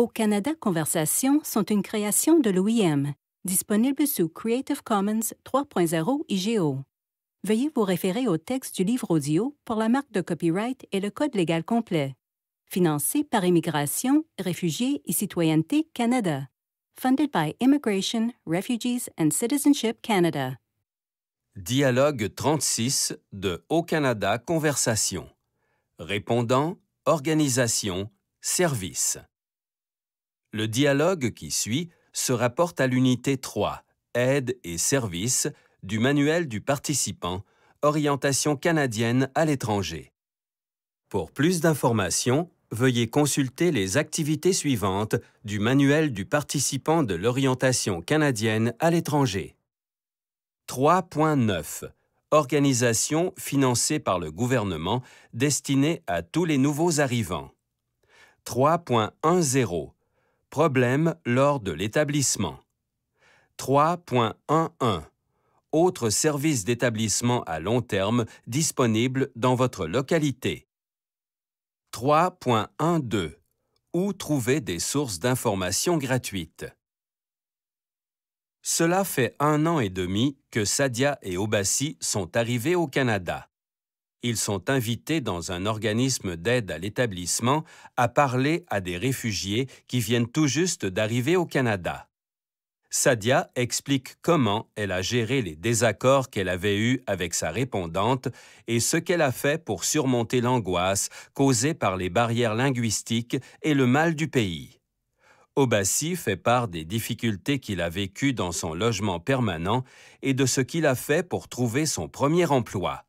Au Canada Conversations sont une création de l'OIM, disponible sous Creative Commons 3.0 IGO. Veuillez vous référer au texte du livre audio pour la marque de copyright et le code légal complet. Financé par Immigration, Réfugiés et Citoyenneté Canada. Funded by Immigration, Refugees and Citizenship Canada. Dialogue 36 de Au Canada Conversation. Répondant, organisation, service. Le dialogue qui suit se rapporte à l'unité 3, Aide et services, du manuel du participant, Orientation canadienne à l'étranger. Pour plus d'informations, veuillez consulter les activités suivantes du manuel du participant de l'orientation canadienne à l'étranger. 3.9 Organisation financée par le gouvernement destinée à tous les nouveaux arrivants. 3.10 Problèmes lors de l'établissement. 3.11 Autres services d'établissement à long terme disponibles dans votre localité. 3.12 Où trouver des sources d'informations gratuites Cela fait un an et demi que Sadia et Obassi sont arrivés au Canada ils sont invités dans un organisme d'aide à l'établissement à parler à des réfugiés qui viennent tout juste d'arriver au Canada. Sadia explique comment elle a géré les désaccords qu'elle avait eus avec sa répondante et ce qu'elle a fait pour surmonter l'angoisse causée par les barrières linguistiques et le mal du pays. Obassi fait part des difficultés qu'il a vécues dans son logement permanent et de ce qu'il a fait pour trouver son premier emploi.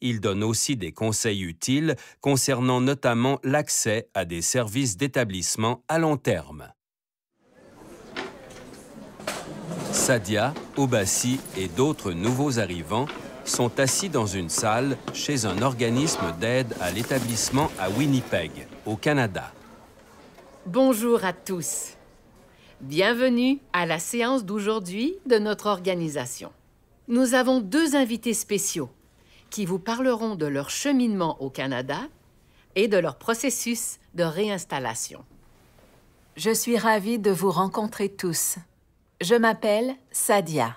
Il donne aussi des conseils utiles concernant notamment l'accès à des services d'établissement à long terme. Sadia, Obassi et d'autres nouveaux arrivants sont assis dans une salle chez un organisme d'aide à l'établissement à Winnipeg, au Canada. Bonjour à tous. Bienvenue à la séance d'aujourd'hui de notre organisation. Nous avons deux invités spéciaux qui vous parleront de leur cheminement au Canada et de leur processus de réinstallation. Je suis ravie de vous rencontrer tous. Je m'appelle Sadia.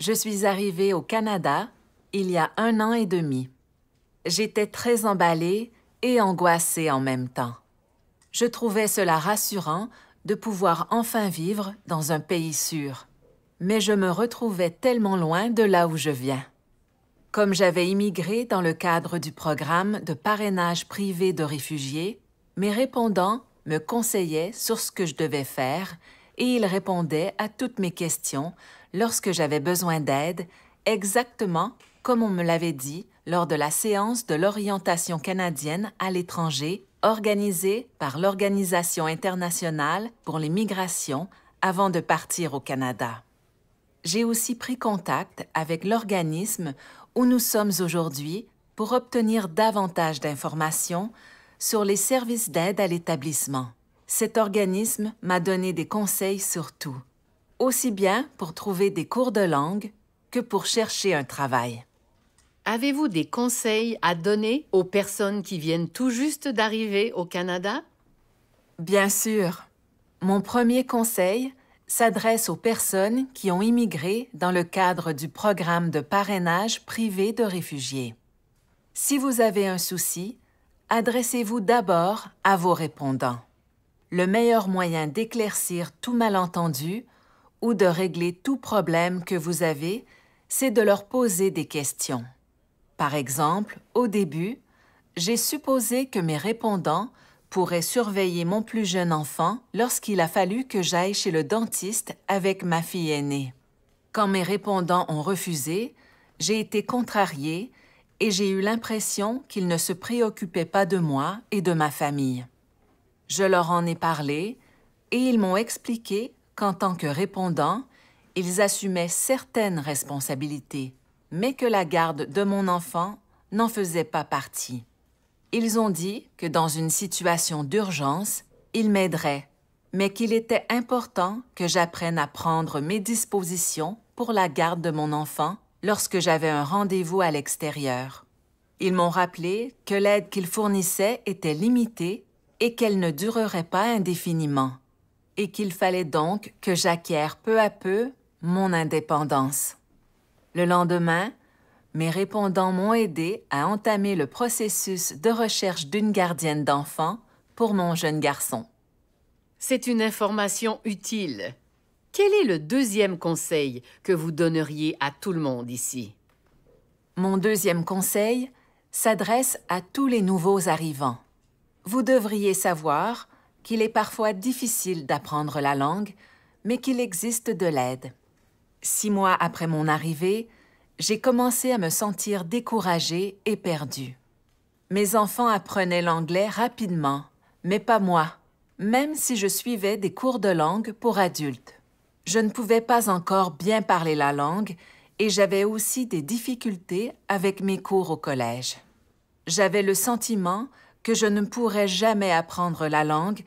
Je suis arrivée au Canada il y a un an et demi. J'étais très emballée et angoissée en même temps. Je trouvais cela rassurant de pouvoir enfin vivre dans un pays sûr. Mais je me retrouvais tellement loin de là où je viens. Comme j'avais immigré dans le cadre du programme de parrainage privé de réfugiés, mes répondants me conseillaient sur ce que je devais faire et ils répondaient à toutes mes questions lorsque j'avais besoin d'aide, exactement comme on me l'avait dit lors de la séance de l'orientation canadienne à l'étranger organisée par l'Organisation internationale pour les migrations avant de partir au Canada. J'ai aussi pris contact avec l'organisme où nous sommes aujourd'hui pour obtenir davantage d'informations sur les services d'aide à l'établissement. Cet organisme m'a donné des conseils sur tout, aussi bien pour trouver des cours de langue que pour chercher un travail. Avez-vous des conseils à donner aux personnes qui viennent tout juste d'arriver au Canada? Bien sûr. Mon premier conseil, s'adresse aux personnes qui ont immigré dans le cadre du programme de parrainage privé de réfugiés. Si vous avez un souci, adressez-vous d'abord à vos répondants. Le meilleur moyen d'éclaircir tout malentendu ou de régler tout problème que vous avez, c'est de leur poser des questions. Par exemple, au début, j'ai supposé que mes répondants pourrait surveiller mon plus jeune enfant lorsqu'il a fallu que j'aille chez le dentiste avec ma fille aînée. Quand mes répondants ont refusé, j'ai été contrariée et j'ai eu l'impression qu'ils ne se préoccupaient pas de moi et de ma famille. Je leur en ai parlé et ils m'ont expliqué qu'en tant que répondant, ils assumaient certaines responsabilités, mais que la garde de mon enfant n'en faisait pas partie. Ils ont dit que dans une situation d'urgence, ils m'aideraient, mais qu'il était important que j'apprenne à prendre mes dispositions pour la garde de mon enfant lorsque j'avais un rendez-vous à l'extérieur. Ils m'ont rappelé que l'aide qu'ils fournissaient était limitée et qu'elle ne durerait pas indéfiniment, et qu'il fallait donc que j'acquière peu à peu mon indépendance. Le lendemain, mes répondants m'ont aidé à entamer le processus de recherche d'une gardienne d'enfants pour mon jeune garçon. C'est une information utile. Quel est le deuxième conseil que vous donneriez à tout le monde ici? Mon deuxième conseil s'adresse à tous les nouveaux arrivants. Vous devriez savoir qu'il est parfois difficile d'apprendre la langue, mais qu'il existe de l'aide. Six mois après mon arrivée, j'ai commencé à me sentir découragée et perdue. Mes enfants apprenaient l'anglais rapidement, mais pas moi, même si je suivais des cours de langue pour adultes. Je ne pouvais pas encore bien parler la langue et j'avais aussi des difficultés avec mes cours au collège. J'avais le sentiment que je ne pourrais jamais apprendre la langue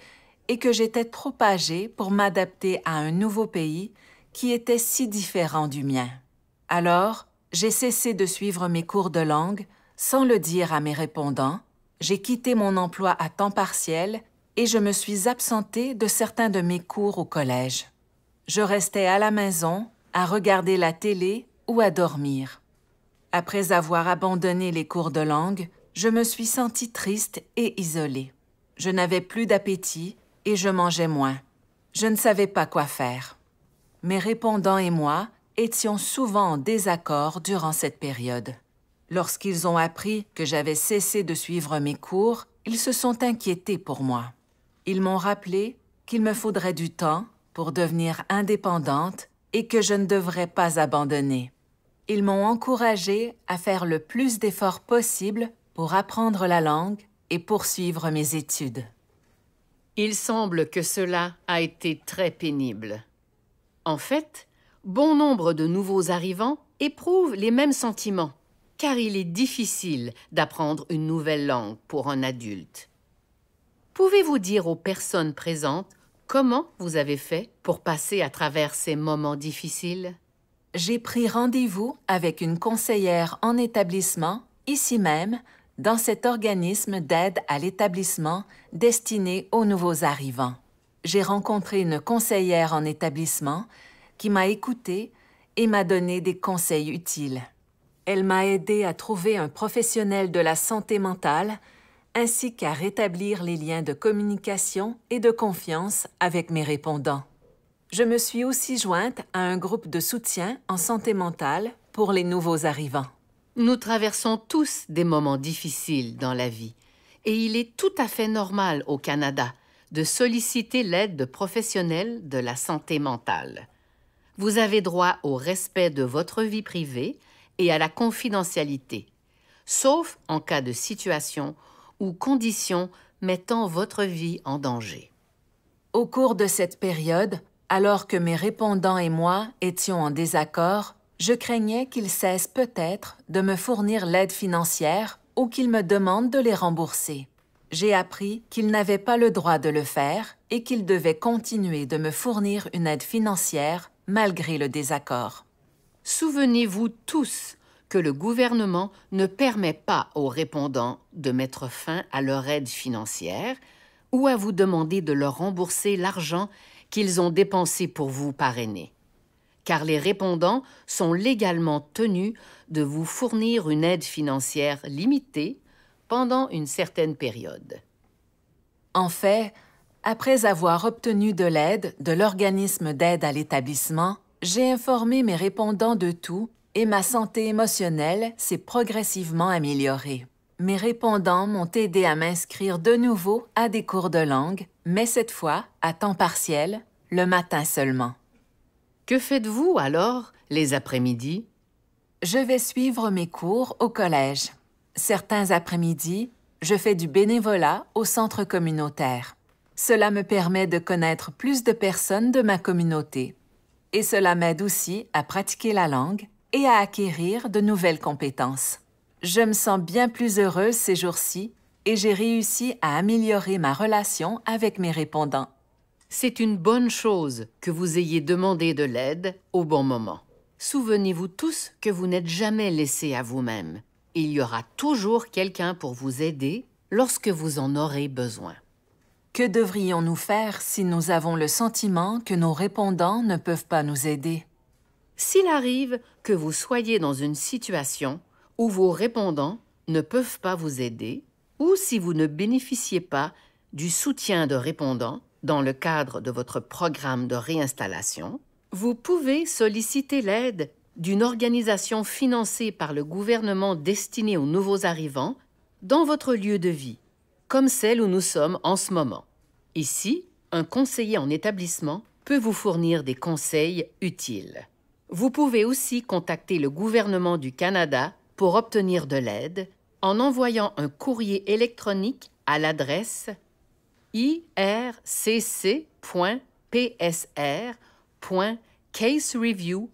et que j'étais trop âgée pour m'adapter à un nouveau pays qui était si différent du mien. Alors, j'ai cessé de suivre mes cours de langue sans le dire à mes répondants, j'ai quitté mon emploi à temps partiel et je me suis absentée de certains de mes cours au collège. Je restais à la maison, à regarder la télé ou à dormir. Après avoir abandonné les cours de langue, je me suis sentie triste et isolée. Je n'avais plus d'appétit et je mangeais moins. Je ne savais pas quoi faire. Mes répondants et moi, étions souvent en désaccord durant cette période. Lorsqu'ils ont appris que j'avais cessé de suivre mes cours, ils se sont inquiétés pour moi. Ils m'ont rappelé qu'il me faudrait du temps pour devenir indépendante et que je ne devrais pas abandonner. Ils m'ont encouragé à faire le plus d'efforts possible pour apprendre la langue et poursuivre mes études. Il semble que cela a été très pénible. En fait, bon nombre de nouveaux arrivants éprouvent les mêmes sentiments, car il est difficile d'apprendre une nouvelle langue pour un adulte. Pouvez-vous dire aux personnes présentes comment vous avez fait pour passer à travers ces moments difficiles? J'ai pris rendez-vous avec une conseillère en établissement, ici même, dans cet organisme d'aide à l'établissement destiné aux nouveaux arrivants. J'ai rencontré une conseillère en établissement qui m'a écoutée et m'a donné des conseils utiles. Elle m'a aidé à trouver un professionnel de la santé mentale ainsi qu'à rétablir les liens de communication et de confiance avec mes répondants. Je me suis aussi jointe à un groupe de soutien en santé mentale pour les nouveaux arrivants. Nous traversons tous des moments difficiles dans la vie et il est tout à fait normal au Canada de solliciter l'aide de professionnels de la santé mentale. Vous avez droit au respect de votre vie privée et à la confidentialité, sauf en cas de situation ou condition mettant votre vie en danger. Au cours de cette période, alors que mes répondants et moi étions en désaccord, je craignais qu'ils cessent peut-être de me fournir l'aide financière ou qu'ils me demandent de les rembourser. J'ai appris qu'ils n'avaient pas le droit de le faire et qu'ils devaient continuer de me fournir une aide financière malgré le désaccord. Souvenez-vous tous que le gouvernement ne permet pas aux répondants de mettre fin à leur aide financière ou à vous demander de leur rembourser l'argent qu'ils ont dépensé pour vous parrainer. Car les répondants sont légalement tenus de vous fournir une aide financière limitée pendant une certaine période. En fait, après avoir obtenu de l'aide de l'organisme d'aide à l'établissement, j'ai informé mes répondants de tout et ma santé émotionnelle s'est progressivement améliorée. Mes répondants m'ont aidé à m'inscrire de nouveau à des cours de langue, mais cette fois à temps partiel, le matin seulement. Que faites-vous alors les après-midi Je vais suivre mes cours au collège. Certains après-midi, je fais du bénévolat au centre communautaire. Cela me permet de connaître plus de personnes de ma communauté. Et cela m'aide aussi à pratiquer la langue et à acquérir de nouvelles compétences. Je me sens bien plus heureuse ces jours-ci et j'ai réussi à améliorer ma relation avec mes répondants. C'est une bonne chose que vous ayez demandé de l'aide au bon moment. Souvenez-vous tous que vous n'êtes jamais laissé à vous-même. Il y aura toujours quelqu'un pour vous aider lorsque vous en aurez besoin. Que devrions-nous faire si nous avons le sentiment que nos répondants ne peuvent pas nous aider? S'il arrive que vous soyez dans une situation où vos répondants ne peuvent pas vous aider, ou si vous ne bénéficiez pas du soutien de répondants dans le cadre de votre programme de réinstallation, vous pouvez solliciter l'aide d'une organisation financée par le gouvernement destinée aux nouveaux arrivants dans votre lieu de vie comme celle où nous sommes en ce moment. Ici, un conseiller en établissement peut vous fournir des conseils utiles. Vous pouvez aussi contacter le gouvernement du Canada pour obtenir de l'aide en envoyant un courrier électronique à l'adresse ircc.psr.casereview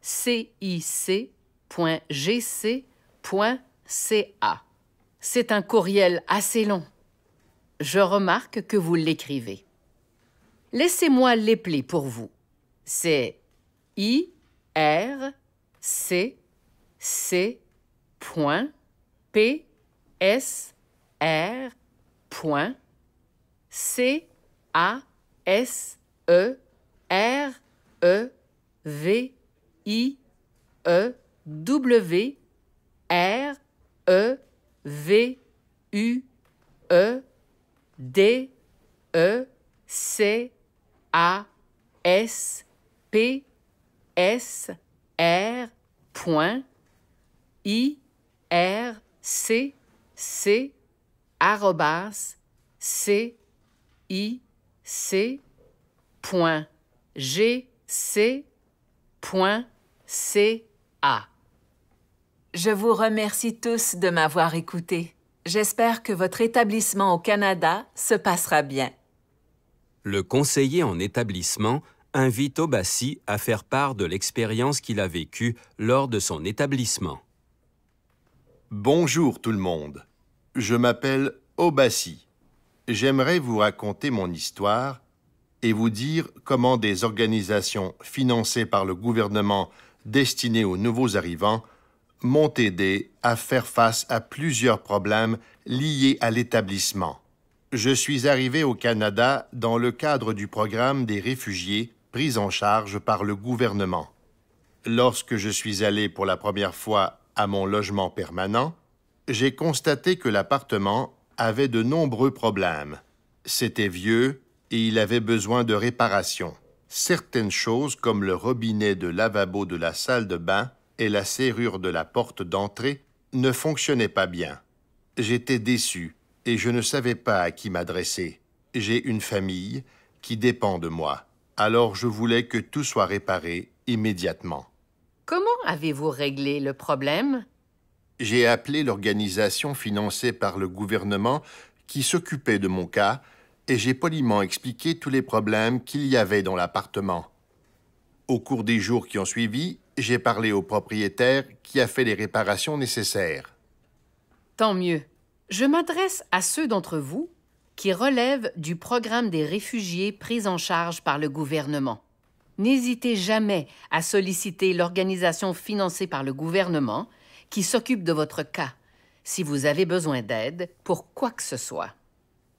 cic.gc.ca. C'est un courriel assez long. Je remarque que vous l'écrivez. Laissez-moi l'épeler pour vous. C'est I R C C P S R C A S E R E V I E W R E V U E D E C A S P S R point I R C C arrobas C I C point G C .ca. Je vous remercie tous de m'avoir écouté. J'espère que votre établissement au Canada se passera bien. Le conseiller en établissement invite Obassi à faire part de l'expérience qu'il a vécue lors de son établissement. Bonjour tout le monde. Je m'appelle Obassi. J'aimerais vous raconter mon histoire et vous dire comment des organisations financées par le gouvernement destinées aux nouveaux arrivants m'ont aidé à faire face à plusieurs problèmes liés à l'établissement. Je suis arrivé au Canada dans le cadre du programme des réfugiés pris en charge par le gouvernement. Lorsque je suis allé pour la première fois à mon logement permanent, j'ai constaté que l'appartement avait de nombreux problèmes. C'était vieux, et il avait besoin de réparation. Certaines choses, comme le robinet de lavabo de la salle de bain et la serrure de la porte d'entrée, ne fonctionnaient pas bien. J'étais déçu et je ne savais pas à qui m'adresser. J'ai une famille qui dépend de moi, alors je voulais que tout soit réparé immédiatement. Comment avez-vous réglé le problème J'ai appelé l'organisation financée par le gouvernement qui s'occupait de mon cas et j'ai poliment expliqué tous les problèmes qu'il y avait dans l'appartement. Au cours des jours qui ont suivi, j'ai parlé au propriétaire qui a fait les réparations nécessaires. Tant mieux. Je m'adresse à ceux d'entre vous qui relèvent du programme des réfugiés pris en charge par le gouvernement. N'hésitez jamais à solliciter l'organisation financée par le gouvernement qui s'occupe de votre cas si vous avez besoin d'aide pour quoi que ce soit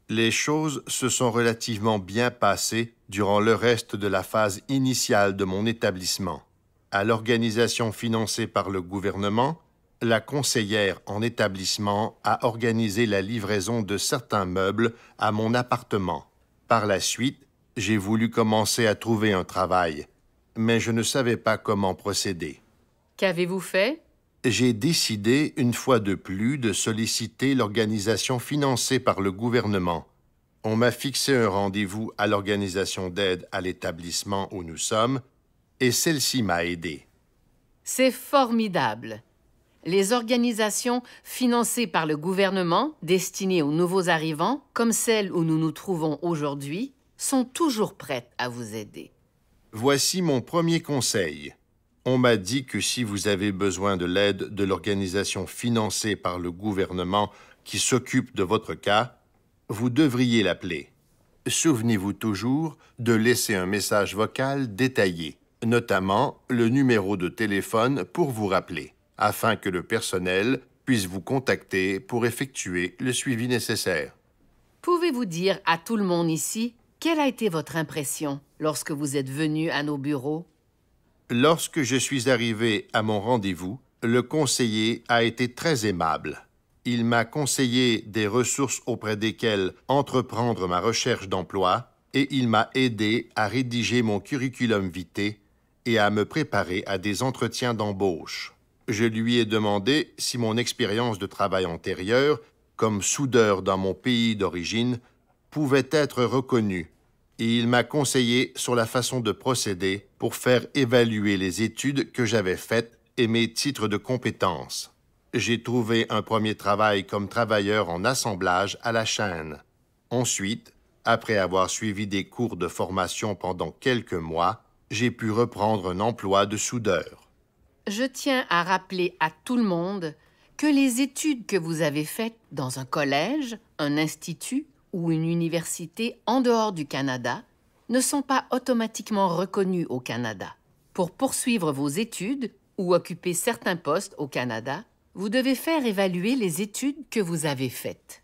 les choses se sont relativement bien passées durant le reste de la phase initiale de mon établissement. À l'organisation financée par le gouvernement, la conseillère en établissement a organisé la livraison de certains meubles à mon appartement. Par la suite, j'ai voulu commencer à trouver un travail, mais je ne savais pas comment procéder. Qu'avez-vous fait j'ai décidé, une fois de plus, de solliciter l'organisation financée par le gouvernement. On m'a fixé un rendez-vous à l'organisation d'aide à l'établissement où nous sommes, et celle-ci m'a aidé. C'est formidable. Les organisations financées par le gouvernement, destinées aux nouveaux arrivants, comme celle où nous nous trouvons aujourd'hui, sont toujours prêtes à vous aider. Voici mon premier conseil. On m'a dit que si vous avez besoin de l'aide de l'organisation financée par le gouvernement qui s'occupe de votre cas, vous devriez l'appeler. Souvenez-vous toujours de laisser un message vocal détaillé, notamment le numéro de téléphone pour vous rappeler, afin que le personnel puisse vous contacter pour effectuer le suivi nécessaire. Pouvez-vous dire à tout le monde ici quelle a été votre impression lorsque vous êtes venu à nos bureaux Lorsque je suis arrivé à mon rendez-vous, le conseiller a été très aimable. Il m'a conseillé des ressources auprès desquelles entreprendre ma recherche d'emploi et il m'a aidé à rédiger mon curriculum vitae et à me préparer à des entretiens d'embauche. Je lui ai demandé si mon expérience de travail antérieure, comme soudeur dans mon pays d'origine, pouvait être reconnue il m'a conseillé sur la façon de procéder pour faire évaluer les études que j'avais faites et mes titres de compétences. J'ai trouvé un premier travail comme travailleur en assemblage à la chaîne. Ensuite, après avoir suivi des cours de formation pendant quelques mois, j'ai pu reprendre un emploi de soudeur. Je tiens à rappeler à tout le monde que les études que vous avez faites dans un collège, un institut ou une université en dehors du Canada ne sont pas automatiquement reconnus au Canada. Pour poursuivre vos études ou occuper certains postes au Canada, vous devez faire évaluer les études que vous avez faites.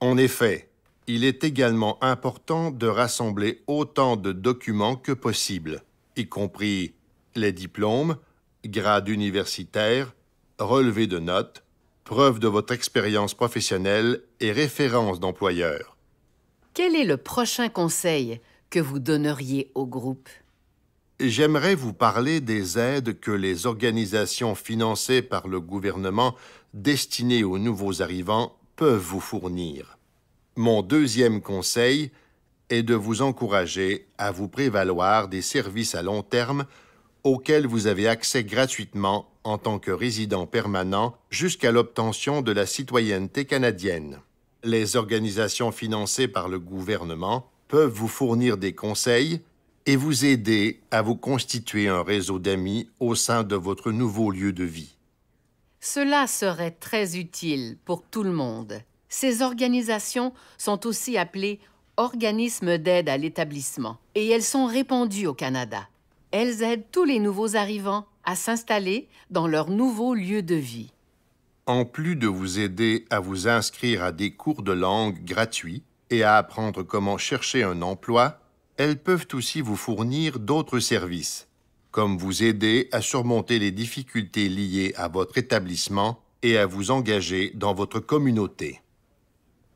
En effet, il est également important de rassembler autant de documents que possible, y compris les diplômes, grades universitaires, relevés de notes, preuve de votre expérience professionnelle et référence d'employeur. Quel est le prochain conseil que vous donneriez au groupe? J'aimerais vous parler des aides que les organisations financées par le gouvernement destinées aux nouveaux arrivants peuvent vous fournir. Mon deuxième conseil est de vous encourager à vous prévaloir des services à long terme auxquels vous avez accès gratuitement en tant que résident permanent jusqu'à l'obtention de la citoyenneté canadienne. Les organisations financées par le gouvernement peuvent vous fournir des conseils et vous aider à vous constituer un réseau d'amis au sein de votre nouveau lieu de vie. Cela serait très utile pour tout le monde. Ces organisations sont aussi appelées organismes d'aide à l'établissement et elles sont répandues au Canada elles aident tous les nouveaux arrivants à s'installer dans leur nouveau lieu de vie. En plus de vous aider à vous inscrire à des cours de langue gratuits et à apprendre comment chercher un emploi, elles peuvent aussi vous fournir d'autres services, comme vous aider à surmonter les difficultés liées à votre établissement et à vous engager dans votre communauté.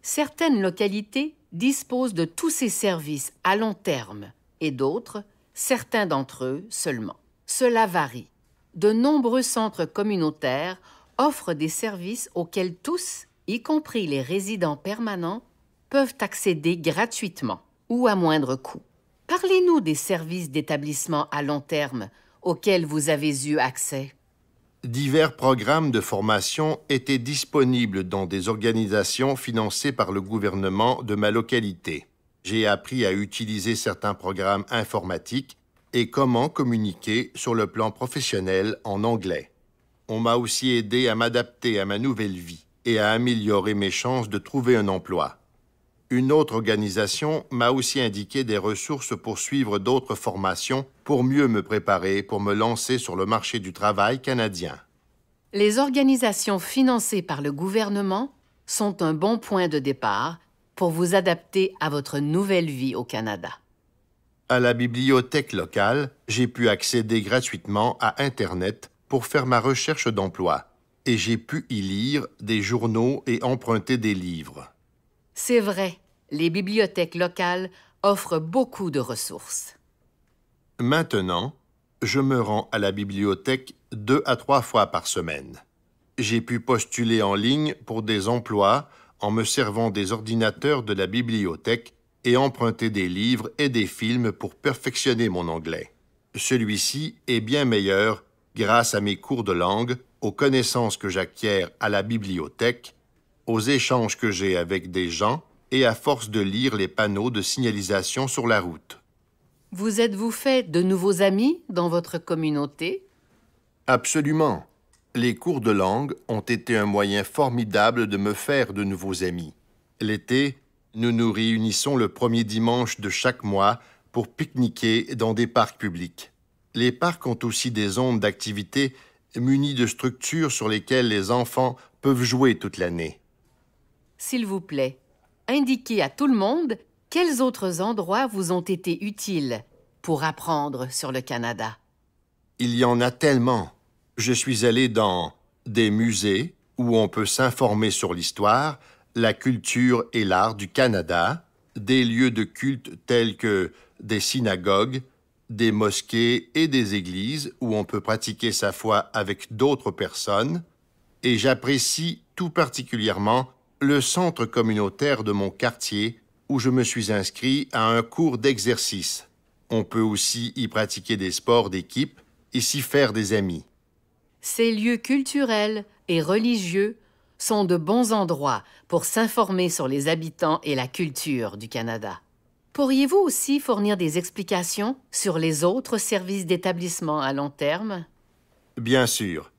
Certaines localités disposent de tous ces services à long terme et d'autres certains d'entre eux seulement. Cela varie. De nombreux centres communautaires offrent des services auxquels tous, y compris les résidents permanents, peuvent accéder gratuitement ou à moindre coût. Parlez-nous des services d'établissement à long terme auxquels vous avez eu accès. Divers programmes de formation étaient disponibles dans des organisations financées par le gouvernement de ma localité j'ai appris à utiliser certains programmes informatiques et comment communiquer sur le plan professionnel en anglais. On m'a aussi aidé à m'adapter à ma nouvelle vie et à améliorer mes chances de trouver un emploi. Une autre organisation m'a aussi indiqué des ressources pour suivre d'autres formations pour mieux me préparer pour me lancer sur le marché du travail canadien. Les organisations financées par le gouvernement sont un bon point de départ pour vous adapter à votre nouvelle vie au Canada. À la bibliothèque locale, j'ai pu accéder gratuitement à Internet pour faire ma recherche d'emploi et j'ai pu y lire des journaux et emprunter des livres. C'est vrai, les bibliothèques locales offrent beaucoup de ressources. Maintenant, je me rends à la bibliothèque deux à trois fois par semaine. J'ai pu postuler en ligne pour des emplois en me servant des ordinateurs de la bibliothèque et emprunter des livres et des films pour perfectionner mon anglais. Celui-ci est bien meilleur grâce à mes cours de langue, aux connaissances que j'acquiers à la bibliothèque, aux échanges que j'ai avec des gens et à force de lire les panneaux de signalisation sur la route. Vous êtes-vous fait de nouveaux amis dans votre communauté Absolument. Les cours de langue ont été un moyen formidable de me faire de nouveaux amis. L'été, nous nous réunissons le premier dimanche de chaque mois pour pique-niquer dans des parcs publics. Les parcs ont aussi des zones d'activité munies de structures sur lesquelles les enfants peuvent jouer toute l'année. S'il vous plaît, indiquez à tout le monde quels autres endroits vous ont été utiles pour apprendre sur le Canada. Il y en a tellement je suis allé dans des musées où on peut s'informer sur l'histoire, la culture et l'art du Canada, des lieux de culte tels que des synagogues, des mosquées et des églises où on peut pratiquer sa foi avec d'autres personnes, et j'apprécie tout particulièrement le centre communautaire de mon quartier où je me suis inscrit à un cours d'exercice. On peut aussi y pratiquer des sports d'équipe et s'y faire des amis ces lieux culturels et religieux sont de bons endroits pour s'informer sur les habitants et la culture du Canada. Pourriez-vous aussi fournir des explications sur les autres services d'établissement à long terme? Bien sûr.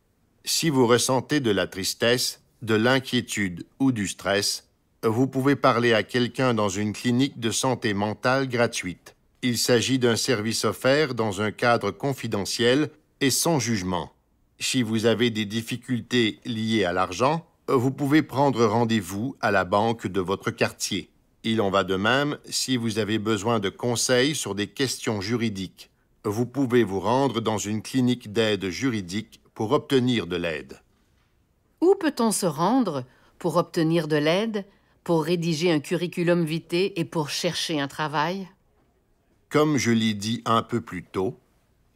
Si vous ressentez de la tristesse, de l'inquiétude ou du stress, vous pouvez parler à quelqu'un dans une clinique de santé mentale gratuite. Il s'agit d'un service offert dans un cadre confidentiel et sans jugement. Si vous avez des difficultés liées à l'argent, vous pouvez prendre rendez-vous à la banque de votre quartier. Il en va de même si vous avez besoin de conseils sur des questions juridiques. Vous pouvez vous rendre dans une clinique d'aide juridique pour obtenir de l'aide. Où peut-on se rendre pour obtenir de l'aide, pour rédiger un curriculum vitae et pour chercher un travail? Comme je l'ai dit un peu plus tôt,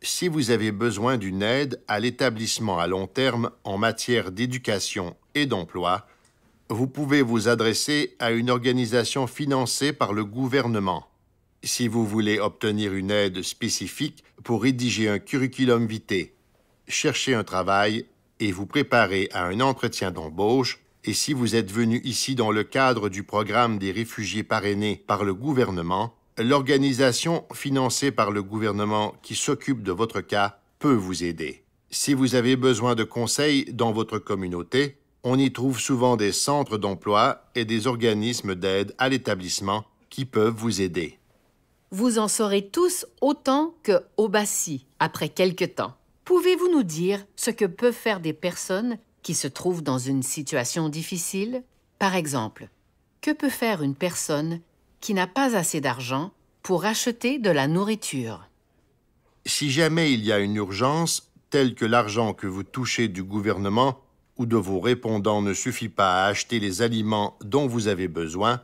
si vous avez besoin d'une aide à l'établissement à long terme en matière d'éducation et d'emploi, vous pouvez vous adresser à une organisation financée par le gouvernement. Si vous voulez obtenir une aide spécifique pour rédiger un curriculum vitae, chercher un travail et vous préparer à un entretien d'embauche, et si vous êtes venu ici dans le cadre du programme des réfugiés parrainés par le gouvernement, l'organisation financée par le gouvernement qui s'occupe de votre cas peut vous aider. Si vous avez besoin de conseils dans votre communauté, on y trouve souvent des centres d'emploi et des organismes d'aide à l'établissement qui peuvent vous aider. Vous en saurez tous autant que Obassi après quelques temps. Pouvez-vous nous dire ce que peuvent faire des personnes qui se trouvent dans une situation difficile? Par exemple, que peut faire une personne qui n'a pas assez d'argent pour acheter de la nourriture. Si jamais il y a une urgence, telle que l'argent que vous touchez du gouvernement ou de vos répondants ne suffit pas à acheter les aliments dont vous avez besoin,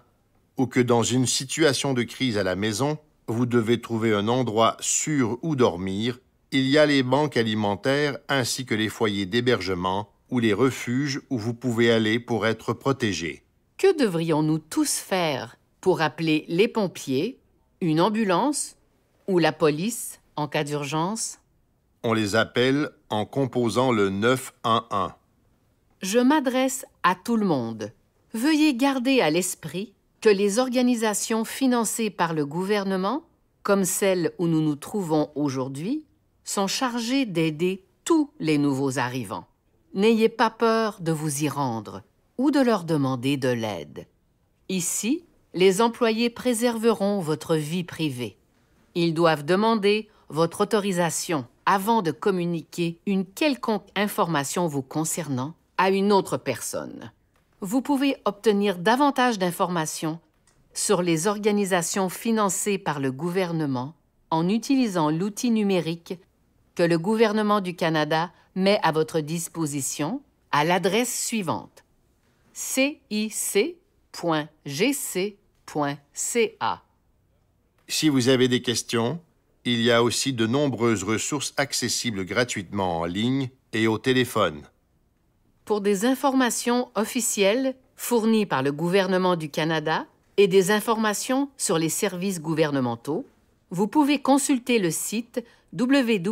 ou que dans une situation de crise à la maison, vous devez trouver un endroit sûr où dormir, il y a les banques alimentaires ainsi que les foyers d'hébergement ou les refuges où vous pouvez aller pour être protégé. Que devrions-nous tous faire pour appeler les pompiers, une ambulance ou la police en cas d'urgence? On les appelle en composant le 911. Je m'adresse à tout le monde. Veuillez garder à l'esprit que les organisations financées par le gouvernement, comme celle où nous nous trouvons aujourd'hui, sont chargées d'aider tous les nouveaux arrivants. N'ayez pas peur de vous y rendre ou de leur demander de l'aide. Ici, les employés préserveront votre vie privée. Ils doivent demander votre autorisation avant de communiquer une quelconque information vous concernant à une autre personne. Vous pouvez obtenir davantage d'informations sur les organisations financées par le gouvernement en utilisant l'outil numérique que le gouvernement du Canada met à votre disposition à l'adresse suivante cic.gc si vous avez des questions, il y a aussi de nombreuses ressources accessibles gratuitement en ligne et au téléphone. Pour des informations officielles fournies par le gouvernement du Canada et des informations sur les services gouvernementaux, vous pouvez consulter le site www.canada.ca.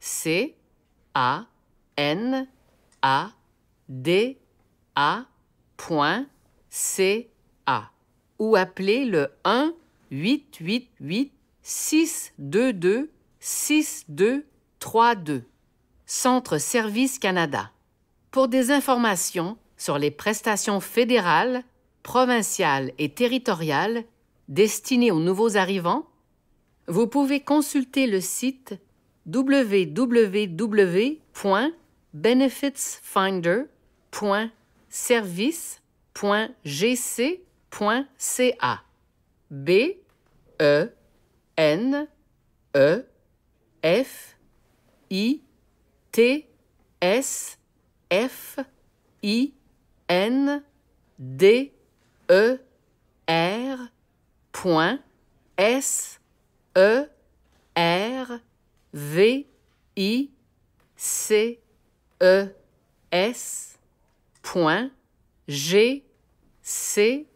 C A N A D a.ca ou appelez le 1 888 622 6232 Centre Service Canada. Pour des informations sur les prestations fédérales, provinciales et territoriales destinées aux nouveaux arrivants, vous pouvez consulter le site www.benefitsfinder.ca service.gc.ca. B E N E F I T S F I N D E R point S E R V I C E S G C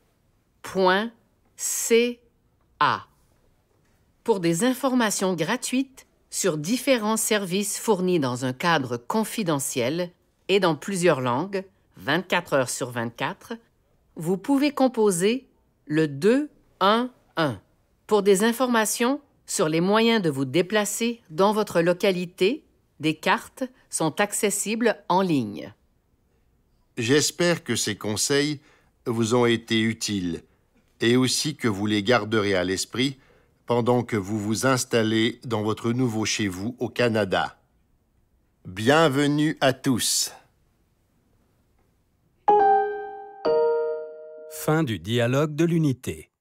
pour des informations gratuites sur différents services fournis dans un cadre confidentiel et dans plusieurs langues, 24 heures sur 24, vous pouvez composer le 2-1-1. pour des informations sur les moyens de vous déplacer dans votre localité. Des cartes sont accessibles en ligne. J'espère que ces conseils vous ont été utiles et aussi que vous les garderez à l'esprit pendant que vous vous installez dans votre nouveau chez vous au Canada. Bienvenue à tous. Fin du dialogue de l'unité.